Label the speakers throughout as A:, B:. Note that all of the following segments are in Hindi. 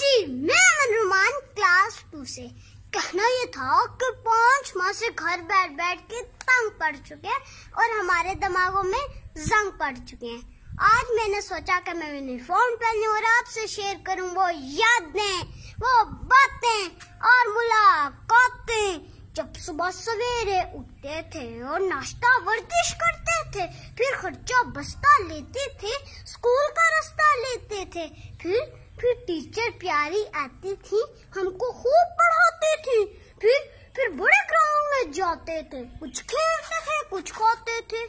A: जी मैं अमन रुमान क्लास टू से कहना ये था कि पांच माह से घर बैठ बैठ के तंग पड़ चुके हैं और हमारे दिमागों में जंग पड़ चुके हैं आज मैंने सोचा कि मैं यूनिफॉर्म पहनी और आपसे शेयर करूं वो यादें वो बातें और मुलाकातें जब सुबह सवेरे उठते थे और नाश्ता वर्जिश करते थे फिर खर्चा बस्ता लेते थे स्कूल का रास्ता लेते थे फिर फिर टीचर प्यारी आती थी हमको खूब पढ़ाती थी फिर फिर बड़े ग्राउंड में जाते थे कुछ खेलते थे कुछ खाते थे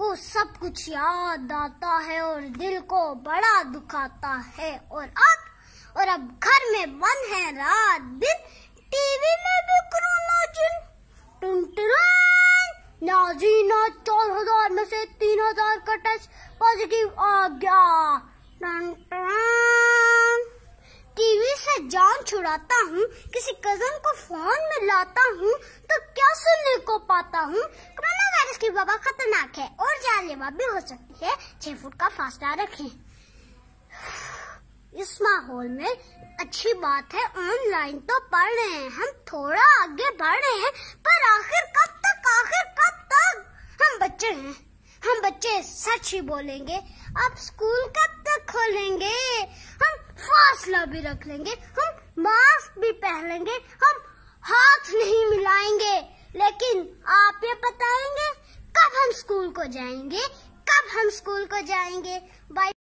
A: वो सब कुछ याद आता है और दिल को बड़ा दुखाता है और अब और अब घर में बंद है रात दिन टीवी में भी कोरोना जिन नाजीना चार हजार में से तीन हजार का टेस्ट पॉजिटिव आ गया जान छुड़ाता हूँ किसी कजन को फोन में लाता हूँ तो क्या सुनने को पाता हूँ कोरोना वायरस की वबा खतरनाक है और जानलेवा भी हो सकती है छह फुट का फासला रखे इस माहौल में अच्छी बात है ऑनलाइन तो पढ़ रहे हैं हम थोड़ा आगे बढ़ रहे हैं पर आखिर कब तक आखिर कब तक हम बच्चे हैं हम बच्चे सच ही बोलेंगे आप स्कूल कब तक खोलेंगे फासला भी रख लेंगे हम मास्क भी पहनेंगे हम हाथ नहीं मिलाएंगे लेकिन आप ये बताएंगे कब हम स्कूल को जाएंगे कब हम स्कूल को जाएंगे बाय